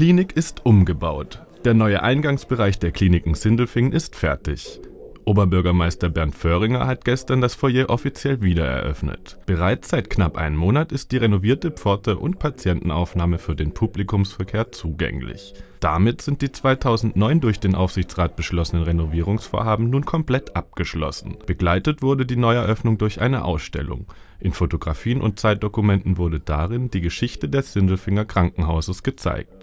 Klinik ist umgebaut. Der neue Eingangsbereich der Kliniken Sindelfingen ist fertig. Oberbürgermeister Bernd Föhringer hat gestern das Foyer offiziell wiedereröffnet. Bereits seit knapp einem Monat ist die renovierte Pforte und Patientenaufnahme für den Publikumsverkehr zugänglich. Damit sind die 2009 durch den Aufsichtsrat beschlossenen Renovierungsvorhaben nun komplett abgeschlossen. Begleitet wurde die Neueröffnung durch eine Ausstellung. In Fotografien und Zeitdokumenten wurde darin die Geschichte des Sindelfinger Krankenhauses gezeigt.